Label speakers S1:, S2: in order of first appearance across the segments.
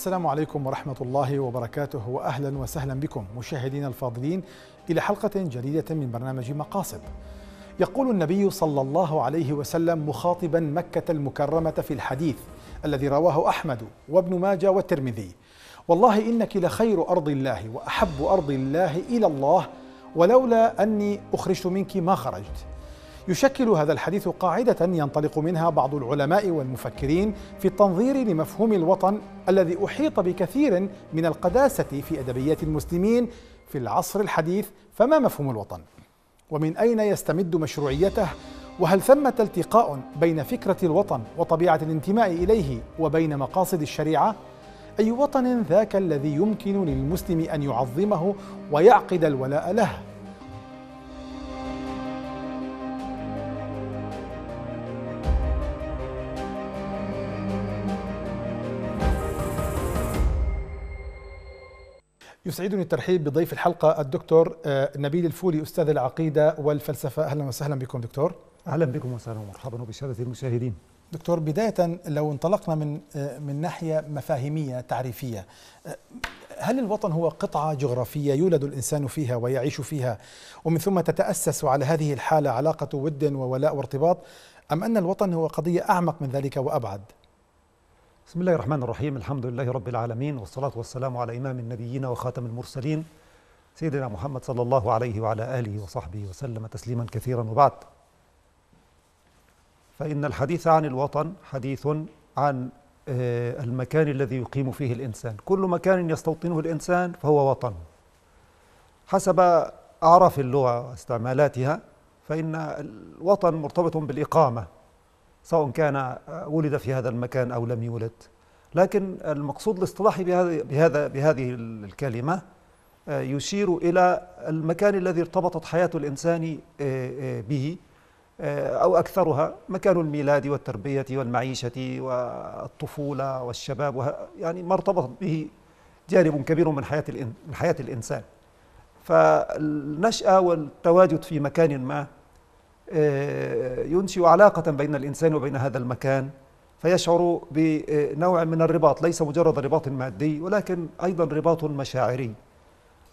S1: السلام عليكم ورحمة الله وبركاته وأهلا وسهلا بكم مشاهدينا الفاضلين إلى حلقة جديدة من برنامج مقاصد يقول النبي صلى الله عليه وسلم مخاطبا مكة المكرمة في الحديث الذي رواه أحمد وابن ماجه والترمذي والله إنك لخير أرض الله وأحب أرض الله إلى الله ولولا أني أخرجت منك ما خرجت يشكل هذا الحديث قاعدة ينطلق منها بعض العلماء والمفكرين في التنظير لمفهوم الوطن الذي أحيط بكثير من القداسة في أدبيات المسلمين في العصر الحديث فما مفهوم الوطن؟ ومن أين يستمد مشروعيته؟ وهل ثمة التقاء بين فكرة الوطن وطبيعة الانتماء إليه وبين مقاصد الشريعة؟ أي وطن ذاك الذي يمكن للمسلم أن يعظمه ويعقد الولاء له؟ يسعدني الترحيب بضيف الحلقة الدكتور آه، نبيل الفولي أستاذ العقيدة والفلسفة أهلا وسهلا بكم دكتور أهلا بكم وسهلا ومرحبا وبسادة المشاهدين دكتور بداية لو انطلقنا من آه، من ناحية مفاهيمية تعريفية آه، هل الوطن هو قطعة جغرافية يولد الإنسان فيها ويعيش فيها ومن ثم تتأسس على هذه الحالة علاقة ود وولاء وارتباط أم أن الوطن هو قضية أعمق من
S2: ذلك وأبعد؟ بسم الله الرحمن الرحيم الحمد لله رب العالمين والصلاة والسلام على إمام النبيين وخاتم المرسلين سيدنا محمد صلى الله عليه وعلى آله وصحبه وسلم تسليما كثيرا وبعد فإن الحديث عن الوطن حديث عن آه، المكان الذي يقيم فيه الإنسان كل مكان يستوطنه الإنسان فهو وطن حسب أعراف اللغة واستعمالاتها فإن الوطن مرتبط بالإقامة سواء كان آه، ولد في هذا المكان أو لم يولد لكن المقصود الاصطلاحي بهذه, بهذا بهذه الكلمة آه، يشير إلى المكان الذي ارتبطت حياة الإنسان آه، به أو أكثرها مكان الميلاد والتربية والمعيشة والطفولة والشباب يعني ما ارتبطت به جانب كبير من حياة من حياة الإنسان فالنشأة والتواجد في مكان ما آه، ينشئ علاقة بين الإنسان وبين هذا المكان فيشعر بنوع من الرباط ليس مجرد رباط مادي ولكن أيضا رباط مشاعري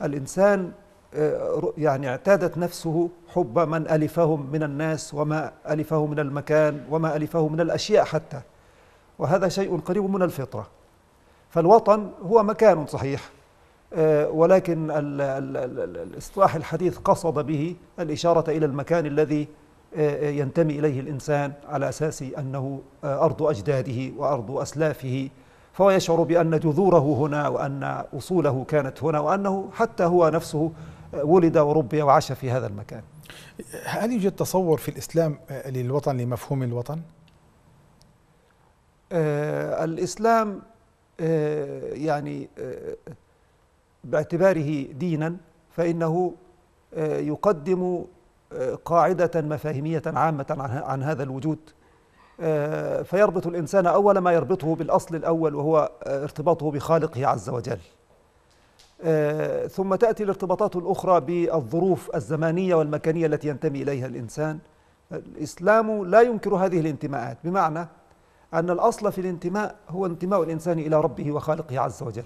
S2: الإنسان آه، يعني اعتادت نفسه حب من ألفهم من الناس وما ألفه من المكان وما ألفه من الأشياء حتى وهذا شيء قريب من الفطرة فالوطن هو مكان صحيح آه، ولكن الاصطلاح الحديث قصد به الإشارة إلى المكان الذي آه، آه، ينتمي إليه الإنسان على أساس أنه آه، أرض أجداده وأرض أسلافه فهو يشعر بأن جذوره هنا وأن أصوله كانت هنا وأنه حتى هو نفسه ولد وربي وعاش في هذا المكان هل يوجد تصور في الإسلام للوطن لمفهوم الوطن؟ آه الإسلام آه يعني آه باعتباره دينا فإنه آه يقدم قاعدة مفاهيمية عامة عن هذا الوجود آه، فيربط الإنسان أول ما يربطه بالأصل الأول وهو آه، ارتباطه بخالقه عز وجل آه، ثم تأتي الارتباطات الأخرى بالظروف الزمانية والمكانية التي ينتمي إليها الإنسان الإسلام لا ينكر هذه الانتماءات بمعنى أن الأصل في الانتماء هو انتماء الإنسان إلى ربه وخالقه عز وجل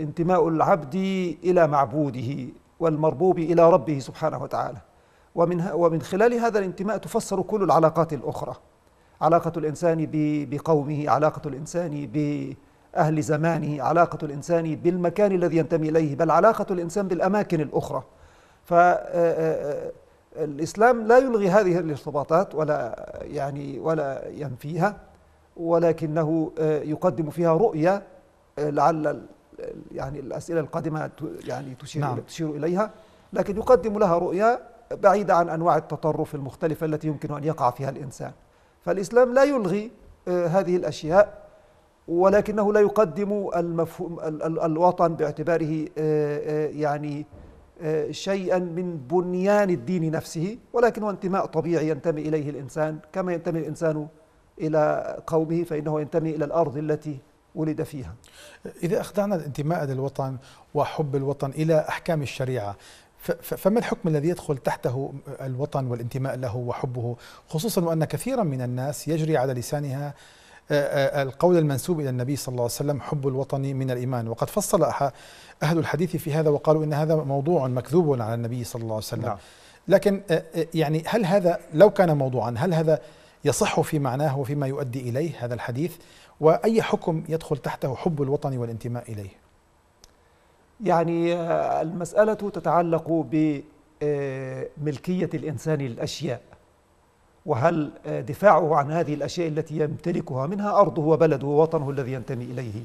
S2: انتماء العبد إلى معبوده والمربوب إلى ربه سبحانه وتعالى ومن, ومن خلال هذا الانتماء تفسر كل العلاقات الأخرى علاقة الإنسان بقومه علاقة الإنسان بأهل زمانه علاقة الإنسان بالمكان الذي ينتمي إليه بل علاقة الإنسان بالأماكن الأخرى فالإسلام آه، آه، آه، الإسلام لا يلغي هذه الارتباطات ولا يعني ولا ينفيها ولكنه يقدم فيها رؤية لعل يعني الأسئلة القادمة يعني تشير, نعم. تشير إليها لكن يقدم لها رؤية بعيدة عن أنواع التطرف المختلفة التي يمكن أن يقع فيها الإنسان فالإسلام لا يلغي آه، هذه الأشياء ولكنه لا يقدم المفهوم الوطن باعتباره آه، آه، يعني شيئا من بنيان الدين نفسه ولكنه انتماء طبيعي ينتمي إليه الإنسان كما ينتمي الإنسان إلى قومه فإنه ينتمي إلى الأرض التي ولد فيها
S1: إذا أخذنا الانتماء للوطن وحب الوطن إلى أحكام الشريعة فما الحكم الذي يدخل تحته الوطن والانتماء له وحبه خصوصا وأن كثيرا من الناس يجري على لسانها آه، آه، القول المنسوب إلى النبي صلى الله عليه وسلم حب الوطن من الإيمان وقد فصل أهل الحديث في هذا وقالوا إن هذا موضوع مكذوب على النبي صلى الله عليه وسلم نعم. لكن آه، يعني هل هذا لو كان موضوعا هل هذا يصح في معناه وفيما يؤدي إليه هذا الحديث وأي حكم يدخل تحته حب الوطن والانتماء إليه
S2: يعني آه، المسألة تتعلق بملكية آه، الإنسان للأشياء وهل آه، دفاعه عن هذه الأشياء التي يمتلكها منها أرضه وبلده ووطنه الذي ينتمي إليه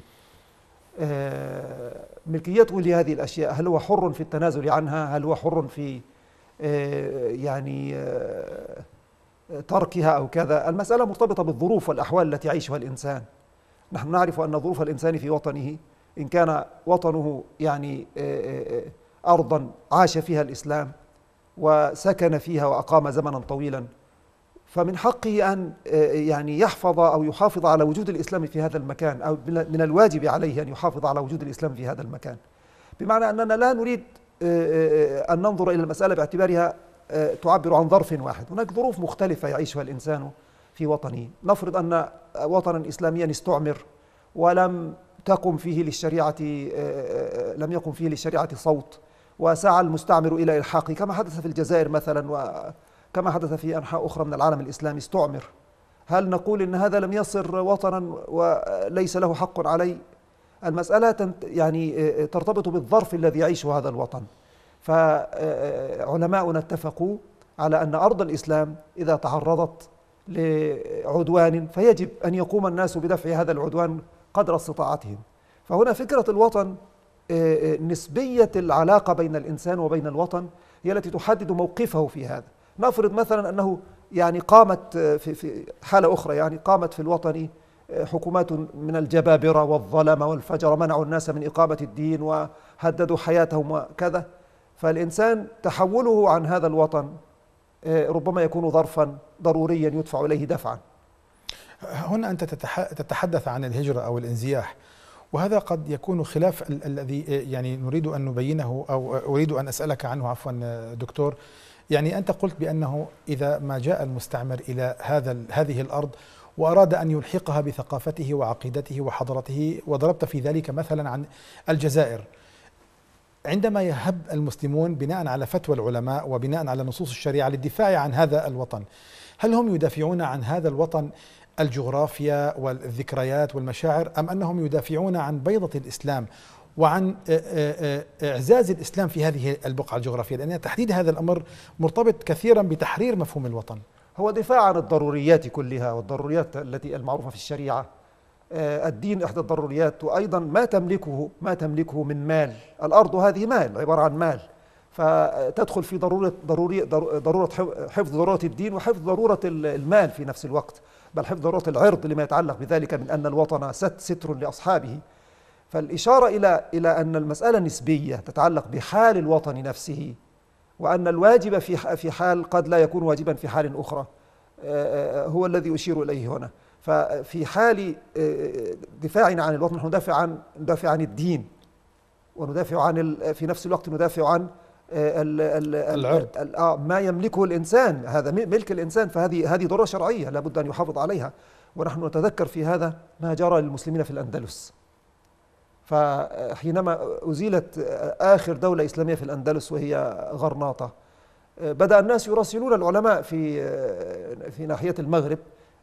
S2: ملكيته لهذه الأشياء هل هو حر في التنازل عنها هل هو حر في يعني تركها أو كذا المسألة مرتبطة بالظروف والأحوال التي يعيشها الإنسان نحن نعرف أن ظروف الإنسان في وطنه إن كان وطنه يعني آه، آه، أرضا عاش فيها الإسلام وسكن فيها وأقام زمنا طويلا فمن حقه أن آه، يعني يحفظ أو يحافظ على وجود الإسلام في هذا المكان أو من الواجب عليه أن يحافظ على وجود الإسلام في هذا المكان بمعنى أننا لا نريد أن ننظر إلى المسألة باعتبارها تعبر عن ظرف واحد هناك ظروف مختلفة يعيشها الإنسان في وطنه نفرض أن وطنا إسلاميا استعمر ولم تقم فيه للشريعة آه، آه، آه، لم يقم فيه للشريعة صوت وسعى المستعمر إلى إلحاقه كما حدث في الجزائر مثلا وكما حدث في أنحاء أخرى من العالم الإسلامي استعمر هل نقول إن هذا لم يصر وطنا وليس له حق علي المسألة يعني ترتبط بالظرف الذي يعيشه هذا الوطن فعلماؤنا اتفقوا على أن أرض الإسلام إذا تعرضت لعدوان فيجب أن يقوم الناس بدفع هذا العدوان قدر استطاعتهم فهنا فكرة الوطن آه، آه، نسبية العلاقة بين الإنسان وبين الوطن هي التي تحدد موقفه في هذا نفرض مثلا أنه يعني قامت آه، في, في حالة أخرى يعني قامت في الوطن حكومات من الجبابرة والظلم والفجر منعوا الناس من إقامة الدين وهددوا حياتهم وكذا فالإنسان تحوله عن هذا الوطن آه، ربما يكون ظرفا ضروريا يدفع اليه دفعا.
S1: هنا انت تتحدث عن الهجره او الانزياح وهذا قد يكون خلاف الذي آه، يعني نريد ان نبينه او اريد ان اسالك عنه عفوا آه، دكتور يعني انت قلت بانه اذا ما جاء المستعمر الى هذا هذه الارض وأراد أن يلحقها بثقافته وعقيدته وحضرته وضربت في ذلك مثلا عن الجزائر عندما يهب المسلمون بناء على فتوى العلماء وبناء على نصوص الشريعه للدفاع عن هذا الوطن هل هم يدافعون عن هذا الوطن الجغرافيا والذكريات والمشاعر ام انهم يدافعون عن بيضه الاسلام وعن آه، آه، آه، اعزاز الاسلام في هذه البقعه الجغرافيه لان تحديد هذا
S2: الامر مرتبط كثيرا بتحرير مفهوم الوطن هو دفاع عن الضروريات كلها والضروريات التي المعروفه في الشريعه آه، الدين إحدى الضروريات وأيضا ما تملكه ما تملكه من مال الأرض هذه مال عبارة عن مال فتدخل في ضرورة ضروري ضرورة حفظ ضرورة الدين وحفظ ضرورة المال في نفس الوقت بل حفظ ضرورة العرض لما يتعلق بذلك من أن الوطن ست ستر لأصحابه فالإشارة إلى إلى أن المسألة نسبية تتعلق بحال الوطن نفسه وأن الواجب في في حال قد لا يكون واجبا في حال أخرى آه، آه، هو الذي أشير إليه هنا ففي حال آه، آه، دفاعنا عن الوطن نحن ندافع عن ندافع عن الدين وندافع عن في نفس الوقت ندافع عن آه، ال... العرض ما يملكه الانسان هذا ملك الانسان فهذه هذه ضروره شرعيه لابد ان يحافظ عليها ونحن نتذكر في هذا ما جرى للمسلمين في الاندلس فحينما ازيلت اخر دوله اسلاميه في الاندلس وهي غرناطه بدا الناس يراسلون العلماء في في ناحيه المغرب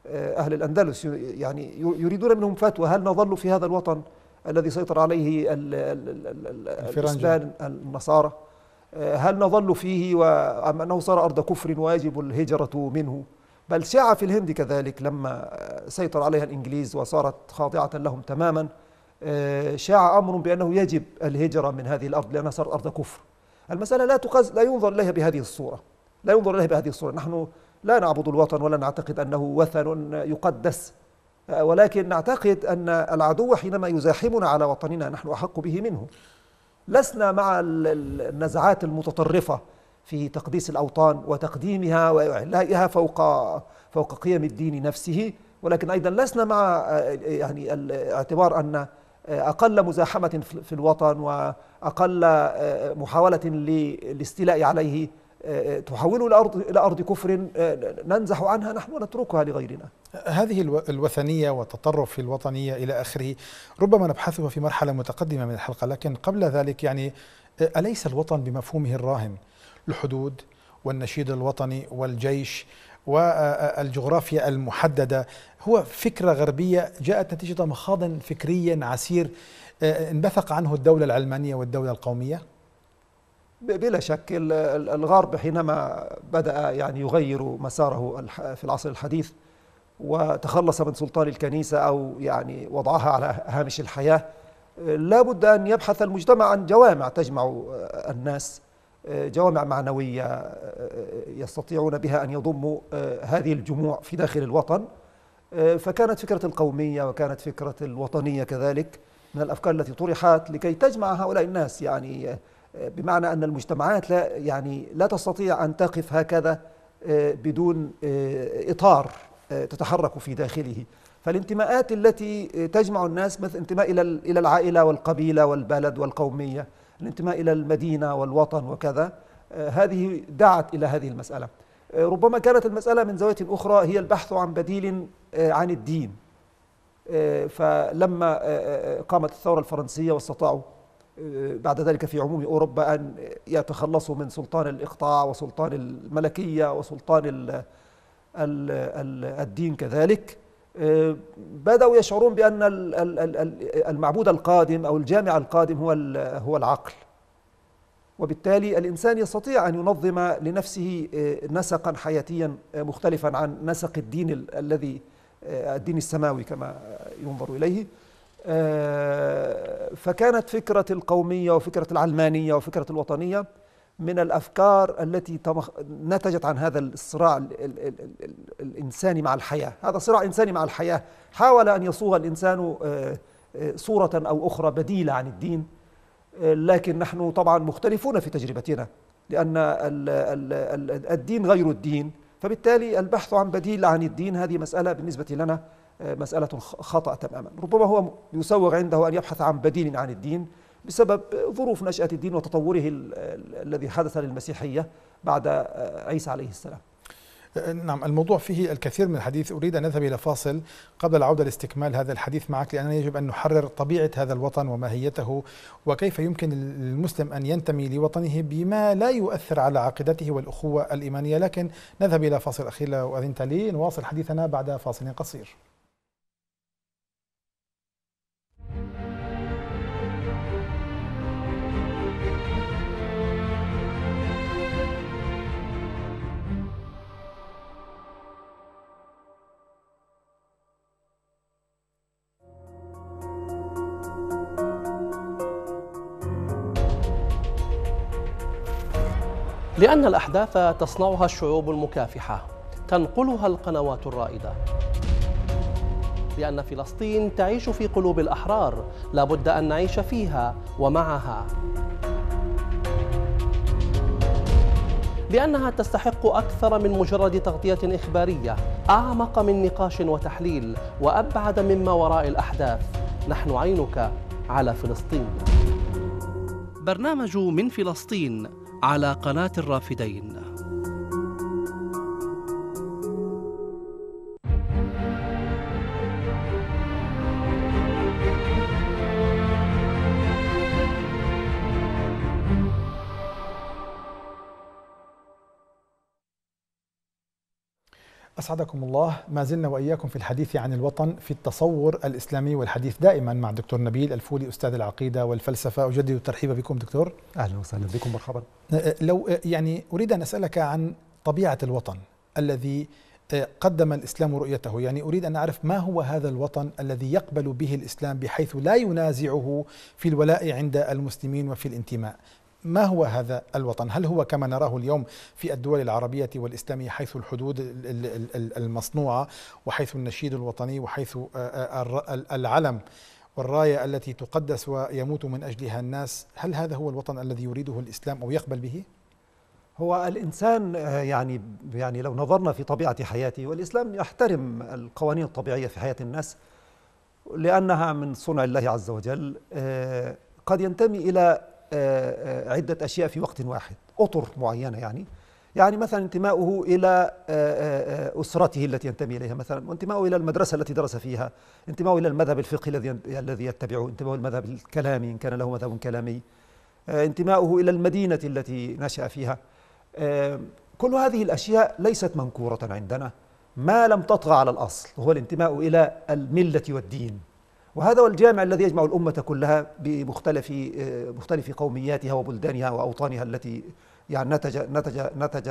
S2: آه، أهل الأندلس يعني يريدون منهم فتوى هل نظل في هذا الوطن الذي سيطر عليه الإسبان النصارى آه، هل نظل فيه وأم أنه صار أرض كفر ويجب الهجرة منه بل شاع في الهند كذلك لما سيطر عليها الإنجليز وصارت خاضعة لهم تماما شاع آه، أمر بأنه يجب الهجرة من هذه الأرض لأنها صارت أرض كفر المسألة لا لا ينظر إليها بهذه الصورة لا ينظر إليها بهذه الصورة نحن لا نعبد الوطن ولا نعتقد أنه وثن يقدس ولكن نعتقد أن العدو حينما يزاحمنا على وطننا نحن أحق به منه لسنا مع النزعات المتطرفة في تقديس الأوطان وتقديمها وإعلائها فوق فوق قيم الدين نفسه ولكن أيضا لسنا مع يعني الاعتبار أن أقل مزاحمة في الوطن وأقل محاولة للاستيلاء عليه تحوله إلى أرض, إلى أرض كفر آه، ننزح عنها نحن ونتركها لغيرنا
S1: هذه الوثنية والتطرف في الوطنية إلى آخره ربما نبحثها في مرحلة متقدمة من الحلقة لكن قبل ذلك يعني آه، أليس الوطن بمفهومه الراهن الحدود والنشيد الوطني والجيش والجغرافيا المحددة هو فكرة غربية جاءت نتيجة مخاض فكري عسير آه، انبثق عنه الدولة العلمانية والدولة القومية
S2: بلا شك الغرب حينما بدأ يعني يغير مساره في العصر الحديث وتخلص من سلطان الكنيسة أو يعني وضعها على هامش الحياة لا بد أن يبحث المجتمع عن جوامع تجمع الناس جوامع معنوية يستطيعون بها أن يضموا هذه الجموع في داخل الوطن فكانت فكرة القومية وكانت فكرة الوطنية كذلك من الأفكار التي طرحت لكي تجمع هؤلاء الناس يعني بمعنى أن المجتمعات لا يعني لا تستطيع أن تقف هكذا آه، بدون آه، إطار آه، تتحرك في داخله فالانتماءات التي تجمع الناس مثل انتماء إلى إلى العائلة والقبيلة والبلد والقومية الانتماء إلى المدينة والوطن وكذا هذه دعت إلى هذه المسألة ربما كانت المسألة من زاوية أخرى هي البحث عن بديل عن الدين فلما قامت الثورة الفرنسية واستطاعوا بعد ذلك في عموم أوروبا أن يتخلصوا من سلطان الإقطاع وسلطان الملكية وسلطان الدين كذلك آه، بدأوا يشعرون بأن المعبود القادم أو الجامع القادم هو هو العقل وبالتالي الإنسان يستطيع أن ينظم لنفسه آه، نسقا حياتيا آه، مختلفا عن نسق الدين الذي الدين السماوي كما ينظر إليه آه، فكانت فكرة القومية وفكرة العلمانية وفكرة الوطنية من الأفكار التي نتجت عن هذا الصراع الإنساني مع الحياة هذا صراع إنساني مع الحياة حاول أن يصوغ الإنسان آه، آه، صورة أو أخرى بديلة عن الدين لكن نحن طبعا مختلفون في تجربتنا لأن الدين غير الدين فبالتالي البحث عن بديل عن الدين هذه مسألة بالنسبة لنا مسألة خطأ تماما ربما هو يسوغ عنده أن يبحث عن بديل عن الدين بسبب ظروف نشأة الدين وتطوره الذي حدث للمسيحية بعد آه، عيسى عليه السلام أه، نعم الموضوع فيه الكثير من الحديث أريد أن نذهب
S1: إلى فاصل قبل العودة لاستكمال هذا الحديث معك لأننا يجب أن نحرر طبيعة هذا الوطن وماهيته وكيف يمكن للمسلم أن ينتمي لوطنه بما لا يؤثر على عقيدته والأخوة الإيمانية لكن نذهب إلى فاصل أخير لو أذنت لي نواصل حديثنا بعد فاصل قصير
S2: لأن الأحداث تصنعها الشعوب المكافحة تنقلها القنوات الرائدة لأن فلسطين تعيش في قلوب الأحرار لا بد أن نعيش فيها ومعها لأنها تستحق أكثر من مجرد تغطية إخبارية أعمق من نقاش وتحليل وأبعد مما وراء الأحداث نحن عينك على فلسطين برنامج من فلسطين على قناة الرافدين
S1: أسعدكم الله ما زلنا وإياكم في الحديث عن الوطن في التصور الإسلامي والحديث دائما مع الدكتور نبيل الفولي أستاذ العقيدة والفلسفة أجدد الترحيب بكم دكتور أهلا وسهلا بكم مرحبا أه، أه، لو أه، يعني أريد أن أسألك عن طبيعة الوطن الذي قدم الإسلام رؤيته يعني أريد أن أعرف ما هو هذا الوطن الذي يقبل به الإسلام بحيث لا ينازعه في الولاء عند المسلمين وفي الانتماء ما هو هذا الوطن؟ هل هو كما نراه اليوم في الدول العربية والإسلامية حيث الحدود المصنوعة وحيث النشيد الوطني وحيث آه، آه، العلم والراية التي تقدس ويموت
S2: من أجلها الناس هل هذا هو الوطن الذي يريده الإسلام أو يقبل به؟ هو الإنسان آه، يعني يعني لو نظرنا في طبيعة حياته والإسلام يحترم القوانين الطبيعية في حياة الناس لأنها من صنع الله عز وجل قد ينتمي إلى آه، آه، عدة أشياء في وقت واحد أطر معينة يعني يعني مثلا انتماؤه إلى آه، أسرته التي ينتمي إليها مثلا وانتماؤه إلى المدرسة التي درس فيها انتماؤه إلى المذهب الفقهي الذي الذي يتبعه انتماؤه إلى المذهب الكلامي إن كان له مذهب كلامي انتماؤه إلى المدينة التي نشأ فيها كل هذه الأشياء ليست منكورة عندنا ما لم تطغى على الأصل وهو الانتماء إلى الملة والدين وهذا هو الجامع الذي يجمع الأمة كلها بمختلف آه، مختلف قومياتها وبلدانها وأوطانها التي يعني نتج نتج نتج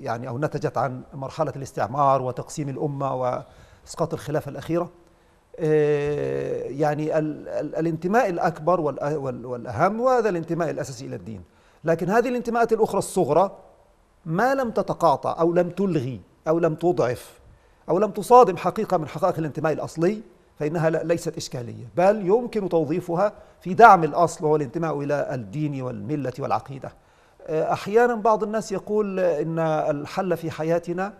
S2: يعني أو نتجت عن مرحلة الاستعمار وتقسيم الأمة وإسقاط الخلافة الأخيرة آه، يعني الانتماء الأكبر والأهم وهذا الانتماء الأساسي إلى الدين لكن هذه الانتماءات الأخرى الصغرى ما لم تتقاطع أو لم تلغي أو لم تضعف أو لم تصادم حقيقة من حقائق الانتماء الأصلي فإنها ليست إشكالية بل يمكن توظيفها في دعم الأصل وهو الانتماء إلى الدين والملة والعقيدة آه، أحيانا بعض الناس يقول إن الحل في حياتنا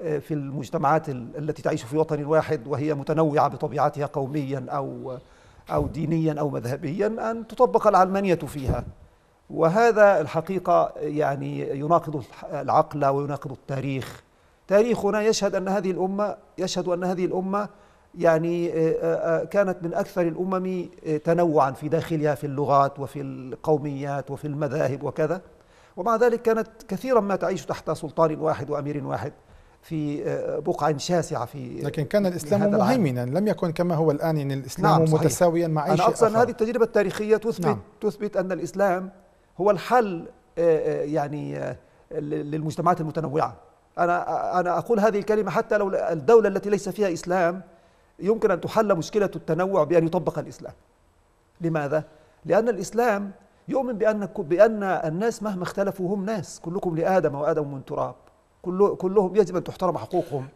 S2: آه، في المجتمعات التي تعيش في وطن واحد وهي متنوعة بطبيعتها قوميا أو أو دينيا أو مذهبيا أن تطبق العلمانية فيها وهذا الحقيقة يعني يناقض العقل ويناقض التاريخ تاريخنا يشهد أن هذه الأمة يشهد أن هذه الأمة يعني آه، آه، آه، كانت من أكثر الأمم تنوعا في داخلها في اللغات وفي القوميات وفي المذاهب وكذا ومع ذلك كانت كثيرا ما تعيش تحت سلطان واحد وأمير واحد في بقع شاسعة في لكن كان الإسلام مهيمنا
S1: لم يكن كما هو الآن يعني الإسلام نعم متساويا مع أي أنا شيء أقصد أن
S2: هذه التجربة التاريخية تثبت نعم. تثبت أن الإسلام هو الحل يعني للمجتمعات المتنوعة أنا أنا أقول هذه الكلمة حتى لو الدولة التي ليس فيها إسلام يمكن أن تحل مشكلة التنوع بأن يطبق الإسلام لماذا؟ لأن الإسلام يؤمن بأن, بأن الناس مهما اختلفوا هم ناس كلكم لآدم وآدم من تراب كل كلهم يجب أن تحترم حقوقهم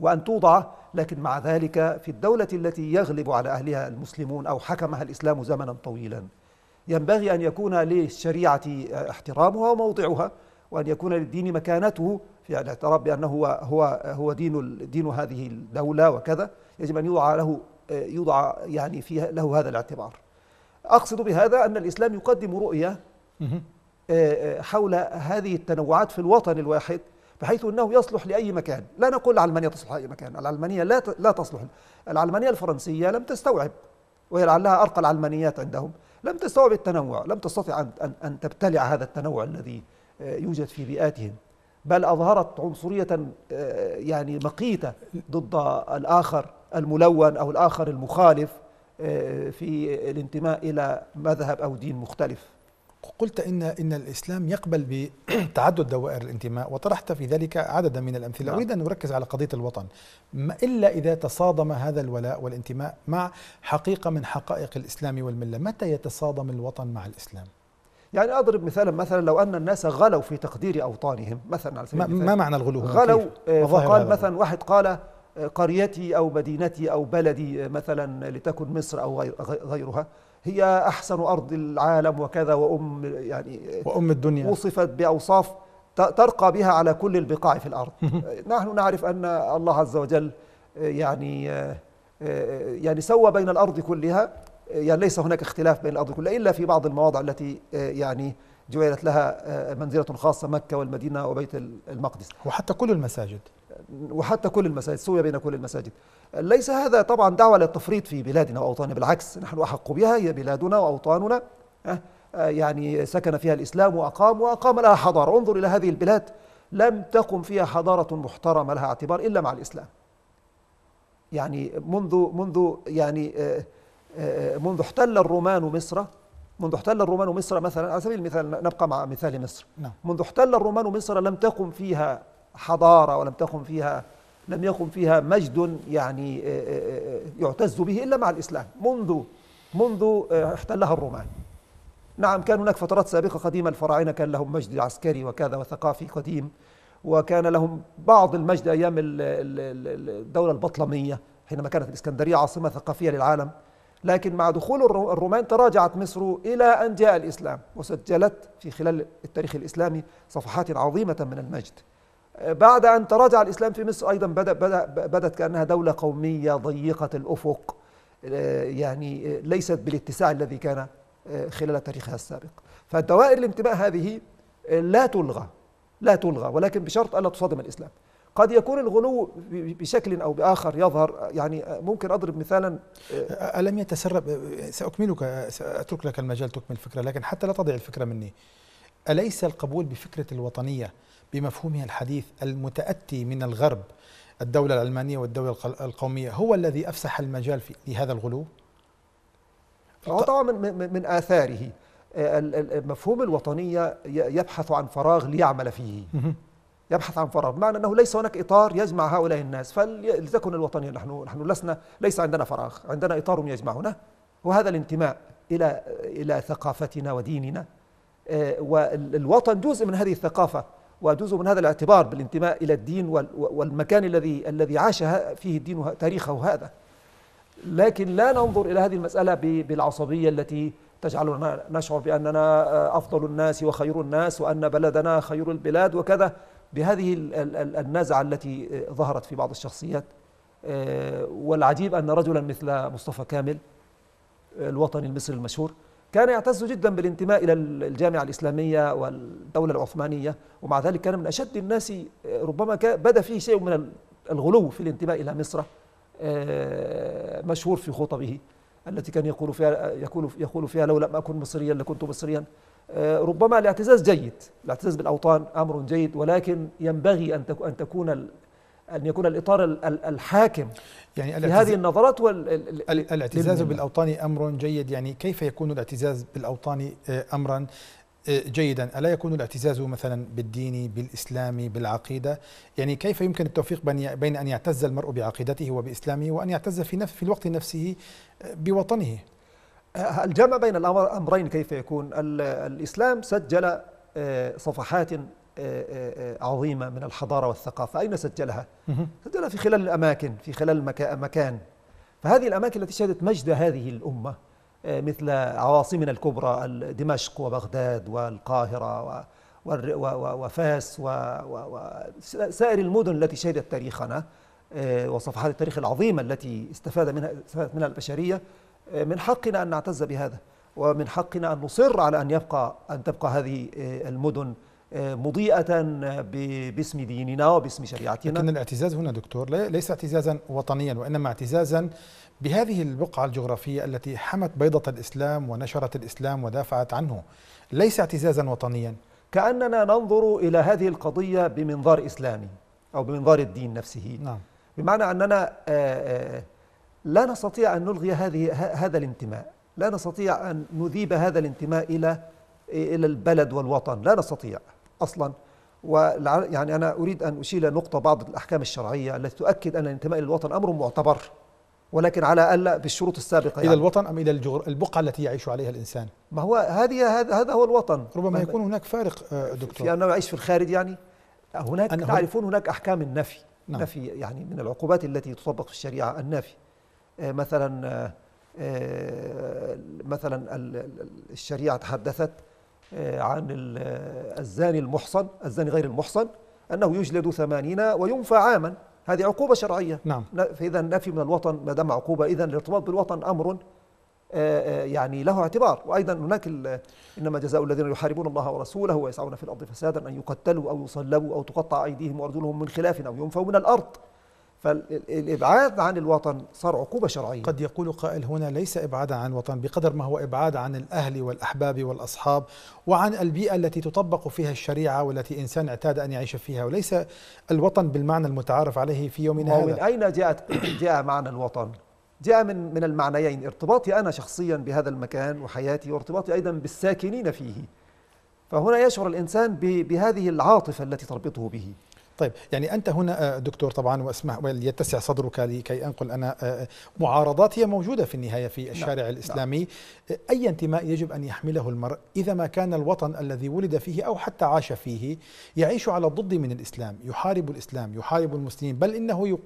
S2: وأن توضع لكن مع ذلك في الدولة التي يغلب على أهلها المسلمون أو حكمها الإسلام زمنا طويلا ينبغي أن يكون للشريعة احترامها وموضعها وأن يكون للدين مكانته في الاعتراف بأنه هو هو هو دين دين هذه الدولة وكذا يجب أن يوضع له آه، يوضع يعني فيها له هذا الاعتبار أقصد بهذا أن الإسلام يقدم رؤية آه، آه، حول هذه التنوعات في الوطن الواحد بحيث أنه يصلح لأي مكان لا نقول العلمانية تصلح لأي مكان العلمانية لا لا تصلح العلمانية الفرنسية لم تستوعب وهي لعلها أرقى العلمانيات عندهم لم تستوعب التنوع لم تستطع أن, أن تبتلع هذا التنوع الذي يوجد في بيئاتهم بل أظهرت عنصرية يعني مقيتة ضد الآخر الملون أو الآخر المخالف آه، في الانتماء إلى مذهب أو دين مختلف قلت إن, إن الإسلام يقبل بتعدد دوائر
S1: الانتماء وطرحت في ذلك عددا من الأمثلة نعم. أريد أن نركز على قضية الوطن إلا إذا تصادم هذا الولاء والانتماء مع حقيقة من حقائق الإسلام والملة متى يتصادم الوطن مع الإسلام؟
S2: يعني أضرب مثالا مثلا لو أن الناس غلوا في تقدير أوطانهم مثلا على سبيل ما, ما معنى الغلو؟ غلوا آه، فقال مثلا واحد قال قريتي أو مدينتي أو بلدي آه، مثلا لتكن مصر أو غيرها هي أحسن أرض العالم وكذا وأم يعني آه، وأم الدنيا وصفت بأوصاف ترقى بها على كل البقاع في الأرض آه، نحن نعرف أن الله عز وجل يعني يعني سوى بين الأرض كلها يعني ليس هناك اختلاف بين الأرض كلها إلا في بعض المواضع التي يعني جعلت لها منزلة خاصة مكة والمدينة وبيت المقدس وحتى كل المساجد وحتى كل المساجد سوي بين كل المساجد ليس هذا طبعا دعوة للتفريط في بلادنا وأوطاننا بالعكس نحن أحق بها هي بلادنا وأوطاننا يعني سكن فيها الإسلام وأقام وأقام لها حضارة انظر إلى هذه البلاد لم تقم فيها حضارة محترمة لها اعتبار إلا مع الإسلام يعني منذ منذ يعني آه، آه، آه، منذ احتل الرومان مصر منذ احتل الرومان مصر مثلا على سبيل المثال نبقى مع مثال مصر نعم. منذ احتل الرومان مصر لم تقم فيها حضارة ولم تقم فيها لم يقم فيها مجد يعني آه، آه، آه، يعتز به إلا مع الإسلام منذ منذ احتلها الرومان نعم كان هناك فترات سابقة قديمة الفراعنة كان لهم مجد عسكري وكذا وثقافي قديم وكان لهم بعض المجد أيام الدولة البطلمية حينما كانت الإسكندرية عاصمة ثقافية للعالم لكن مع دخول الرومان تراجعت مصر إلى أن جاء الإسلام وسجلت في خلال التاريخ الإسلامي صفحات عظيمة من المجد بعد أن تراجع الإسلام في مصر أيضا بدأ بدأ بدأت كأنها دولة قومية ضيقة الأفق آه، يعني آه، ليست بالاتساع الذي كان آه، خلال تاريخها السابق فدوائر الانتماء هذه لا تلغى لا تلغى ولكن بشرط ألا تصادم الإسلام قد يكون الغلو بشكل او باخر يظهر يعني ممكن اضرب مثالا الم يتسرب ساكملك ساترك لك
S1: المجال تكمل الفكره لكن حتى لا تضيع الفكره مني اليس القبول بفكره الوطنيه بمفهومها الحديث المتأتي من الغرب الدولة العلمانية والدولة القومية
S2: هو الذي أفسح المجال في لهذا الغلو؟ هو طبعا من, من آثاره آه، مفهوم الوطنية يبحث عن فراغ ليعمل فيه يبحث عن فراغ بمعنى أنه ليس هناك إطار يجمع هؤلاء الناس فلتكن الوطنية نحن نحن لسنا ليس عندنا فراغ عندنا إطار يجمعنا وهذا الانتماء إلى إلى ثقافتنا وديننا آه، والوطن جزء من هذه الثقافة وجزء من هذا الاعتبار بالانتماء إلى الدين والمكان الذي الذي عاش فيه الدين تاريخه هذا لكن لا ننظر إلى هذه المسألة بالعصبية التي تجعلنا نشعر بأننا أفضل الناس وخير الناس وأن بلدنا خير البلاد وكذا بهذه النزعة التي ظهرت في بعض الشخصيات آه، والعجيب أن رجلا مثل مصطفى كامل آه، الوطني المصري المشهور كان يعتز جدا بالانتماء إلى الجامعة الإسلامية والدولة العثمانية ومع ذلك كان من أشد الناس آه، ربما بدا فيه شيء من الغلو في الانتماء إلى مصر آه، مشهور في خطبه التي كان يقول فيها آه، يقول يقول فيها لو لم اكن مصريا لكنت مصريا ربما الاعتزاز جيد الاعتزاز بالاوطان امر جيد ولكن ينبغي ان ان تكون ان يكون الاطار الحاكم يعني في هذه
S1: النظرات وال الاعتزاز بالأوطان أمر جيد يعني كيف يكون الاعتزاز بالأوطان آه، أمرا آه، جيدا ألا يكون الاعتزاز مثلا بالدين بالإسلام بالعقيدة يعني كيف يمكن التوفيق بين أن يعتز المرء بعقيدته وبإسلامه
S2: وأن يعتز في, نفس في الوقت نفسه آه، بوطنه الجمع بين الأمرين كيف يكون الإسلام سجل صفحات آه، آه، آه، عظيمة من الحضارة والثقافة أين سجلها؟ سجلها في خلال الأماكن في خلال مكان فهذه الأماكن التي شهدت مجد هذه الأمة مثل عواصمنا الكبرى دمشق وبغداد والقاهرة وفاس وسائر المدن التي شهدت تاريخنا وصفحات التاريخ العظيمة التي استفاد منها استفادت منها البشرية من حقنا أن نعتز بهذا ومن حقنا أن نصر على أن يبقى أن تبقى هذه المدن مضيئة باسم ديننا وباسم شريعتنا لكن الاعتزاز هنا دكتور ليس اعتزازا وطنيا وإنما
S1: اعتزازا بهذه البقعة الجغرافية التي حمت بيضة الإسلام ونشرت الإسلام
S2: ودافعت عنه ليس اعتزازا وطنيا كأننا ننظر إلى هذه القضية بمنظار إسلامي أو بمنظار الدين نفسه نعم. بمعنى أننا آه، آه، لا نستطيع أن نلغي هذه هذا الانتماء لا نستطيع أن نذيب هذا الانتماء إلى إلى البلد والوطن لا نستطيع أصلا يعني أنا أريد أن أشيل نقطة بعض الأحكام الشرعية التي تؤكد أن الانتماء للوطن أمر معتبر ولكن على ألا بالشروط السابقة يعني إلى الوطن أم إلى البقعة التي يعيش عليها الإنسان ما هو هذه هذا هو الوطن ربما يكون هناك فارق آه، دكتور في أنه يعيش في الخارج يعني هناك تعرفون هناك أحكام النفي نعم. نفي يعني من العقوبات التي تطبق في الشريعة النفي آه، مثلا آه، مثلا الشريعة تحدثت آه، عن آه، الزاني المحصن الزاني غير المحصن أنه يجلد ثمانين وينفى عاما هذه عقوبة شرعية نعم فإذا النفي من الوطن ما دام عقوبة إذا الارتباط بالوطن أمر آه، يعني له اعتبار وأيضا هناك إنما جزاء الذين يحاربون الله ورسوله ويسعون في الأرض فسادا أن يقتلوا أو يصلبوا أو تقطع أيديهم وأرجلهم من خلاف أو ينفوا من الأرض فالإبعاد عن الوطن صار عقوبة شرعية قد يقول قائل هنا ليس إبعادا عن الوطن بقدر ما هو إبعاد عن الأهل
S1: والأحباب والأصحاب وعن البيئة التي تطبق فيها الشريعة والتي إنسان اعتاد أن يعيش
S2: فيها وليس الوطن بالمعنى
S1: المتعارف عليه في يومنا هذا من
S2: أين جاءت جاء معنى الوطن؟ جاء من من المعنيين ارتباطي أنا شخصيا بهذا المكان وحياتي وارتباطي أيضا بالساكنين فيه فهنا يشعر الإنسان بهذه العاطفة التي
S1: تربطه به طيب يعني أنت هنا آه، دكتور طبعا واسمح وليتسع صدرك لكي أنقل أنا آه، معارضات هي موجودة في النهاية في نعم، الشارع لا. نعم. الإسلامي لا. آه، أي انتماء يجب أن يحمله المرء إذا ما كان الوطن الذي ولد فيه أو حتى عاش فيه يعيش على الضد من الإسلام يحارب الإسلام يحارب المسلمين بل إنه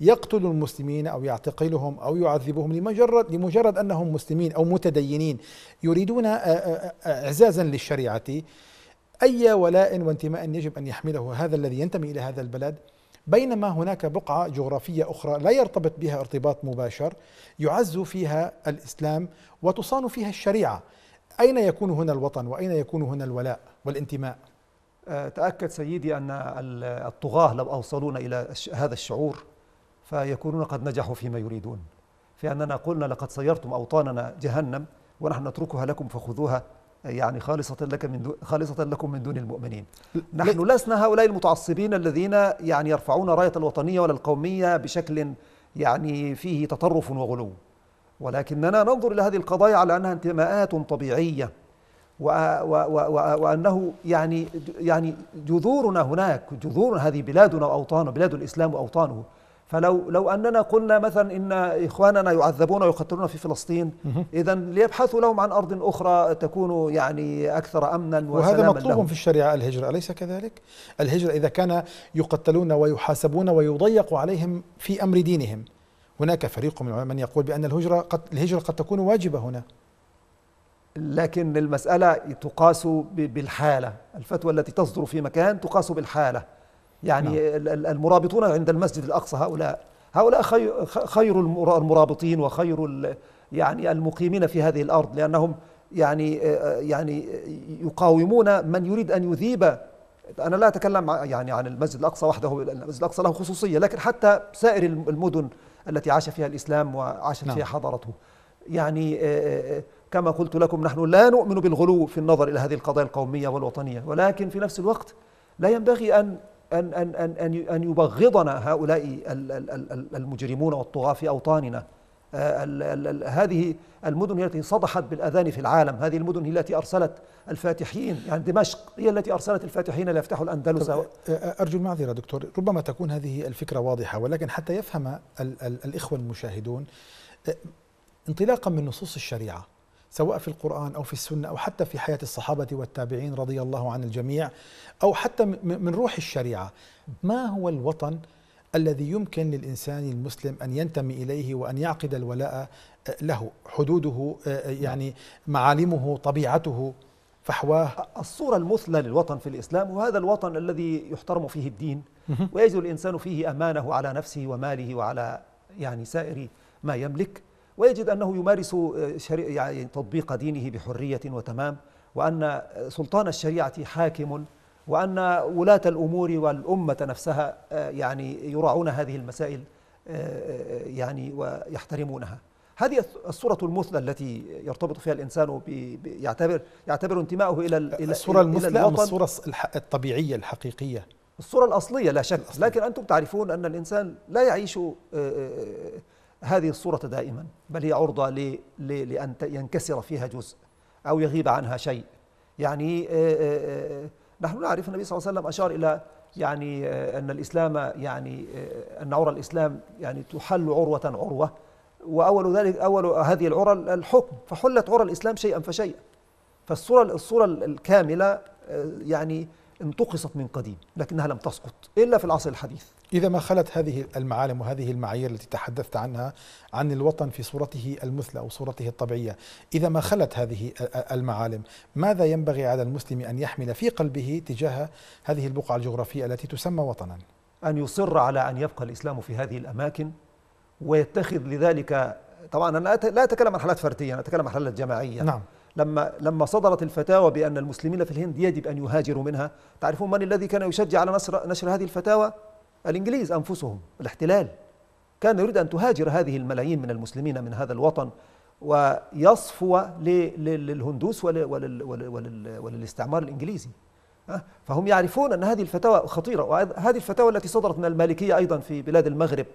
S1: يقتل المسلمين أو يعتقلهم أو يعذبهم لمجرد, لمجرد أنهم مسلمين أو متدينين يريدون إعزازا للشريعة أي ولاء وانتماء يجب أن يحمله هذا الذي ينتمي إلى هذا البلد بينما هناك بقعة جغرافية أخرى لا يرتبط بها ارتباط مباشر يعز فيها الإسلام وتصان فيها الشريعة
S2: أين يكون هنا الوطن وأين يكون هنا الولاء والانتماء؟ أه، تأكد سيدي أن الطغاة لو أوصلونا إلى هذا الشعور فيكونون قد نجحوا فيما يريدون في أننا قلنا لقد صيرتم أوطاننا جهنم ونحن نتركها لكم فخذوها يعني خالصة لك من دو خالصة لكم من دون المؤمنين. نحن لسنا هؤلاء المتعصبين الذين يعني يرفعون راية الوطنية ولا القومية بشكل يعني فيه تطرف وغلو. ولكننا ننظر إلى هذه القضايا على أنها انتماءات طبيعية و و و وأنه يعني يعني جذورنا هناك جذور هذه بلادنا وأوطاننا بلاد الإسلام وأوطانه فلو لو اننا قلنا مثلا ان اخواننا يعذبون ويقتلون في فلسطين اذا ليبحثوا لهم عن ارض اخرى تكون يعني اكثر امنا وسلاما وهذا مطلوب لهم. في
S1: الشريعه الهجره
S2: اليس كذلك؟
S1: الهجره اذا كان يقتلون ويحاسبون ويضيق عليهم في امر دينهم هناك
S2: فريق من يقول بان الهجره قد الهجره قد تكون واجبه هنا لكن المساله تقاس بالحاله الفتوى التي تصدر في مكان تقاس بالحاله يعني نعم. المرابطون عند المسجد الأقصى هؤلاء هؤلاء خير المرابطين وخير يعني المقيمين في هذه الأرض لأنهم يعني آه، آه، يعني يقاومون من يريد أن يذيب أنا لا أتكلم يعني عن المسجد الأقصى وحده المسجد الأقصى له خصوصية لكن حتى سائر المدن التي عاش فيها الإسلام وعاشت نعم. فيها حضارته يعني آه، كما قلت لكم نحن لا نؤمن بالغلو في النظر إلى هذه القضايا القومية والوطنية ولكن في نفس الوقت لا ينبغي أن أن, أن, أن, أن أن يبغضنا هؤلاء المجرمون والطغاة في أوطاننا آه، هذه المدن التي صدحت بالأذان في العالم هذه المدن هي التي أرسلت الفاتحين يعني دمشق هي التي أرسلت الفاتحين ليفتحوا الأندلس آه،
S1: أرجو المعذرة دكتور ربما تكون هذه الفكرة واضحة ولكن حتى يفهم الإخوة المشاهدون آه، انطلاقا من نصوص الشريعة سواء في القرآن أو في السنة أو حتى في حياة الصحابة والتابعين رضي الله عن الجميع أو حتى من روح الشريعة ما هو الوطن الذي يمكن للإنسان المسلم أن ينتمي إليه وأن يعقد الولاء آه، له حدوده آه، آه، يعني معالمه
S2: طبيعته فحواه الصورة المثلى للوطن في الإسلام وهذا الوطن الذي يحترم فيه الدين ويجد الإنسان فيه أمانه على نفسه وماله وعلى يعني سائر ما يملك ويجد أنه يمارس آه، يعني تطبيق دينه بحرية وتمام وأن سلطان الشريعة حاكم وأن ولاة الأمور والأمة نفسها آه، يعني يراعون هذه المسائل آه، يعني ويحترمونها هذه الصورة المثلى التي يرتبط فيها الإنسان يعتبر يعتبر انتمائه إلى الصورة المثلى أو الصورة
S1: الطبيعية الحقيقية
S2: الصورة الأصلية لا شك لكن أنتم تعرفون أن الإنسان لا يعيش هذه الصورة دائما بل هي عرضة لأن ينكسر فيها جزء أو يغيب عنها شيء يعني آه، آه، آه، نحن نعرف النبي صلى الله عليه وسلم أشار إلى يعني أن الإسلام يعني أن عرى الإسلام يعني تحل عروة عروة وأول ذلك أول هذه العرى الحكم فحلت عرى الإسلام شيئا فشيئا فالصورة الصورة الكاملة يعني انتقصت من قديم لكنها لم تسقط إلا في العصر الحديث إذا ما خلت هذه المعالم وهذه المعايير التي تحدثت عنها
S1: عن الوطن في صورته المثلى أو صورته الطبيعية إذا ما خلت هذه المعالم ماذا ينبغي على المسلم أن يحمل في قلبه تجاه هذه البقعة الجغرافية التي
S2: تسمى وطنا أن يصر على أن يبقى الإسلام في هذه الأماكن ويتخذ لذلك طبعا أنا لا أتكلم عن حالات فردية أنا أتكلم عن حالات جماعية نعم لما لما صدرت الفتاوى بأن المسلمين في الهند يجب أن يهاجروا منها تعرفون من الذي كان يشجع على نشر, نشر هذه الفتاوى الإنجليز أنفسهم الاحتلال كان يريد أن تهاجر هذه الملايين من المسلمين من هذا الوطن ويصفو للهندوس وللاستعمار الإنجليزي أه؟ فهم يعرفون أن هذه الفتاوى خطيرة وهذه الفتاوى التي صدرت من المالكية أيضا في بلاد المغرب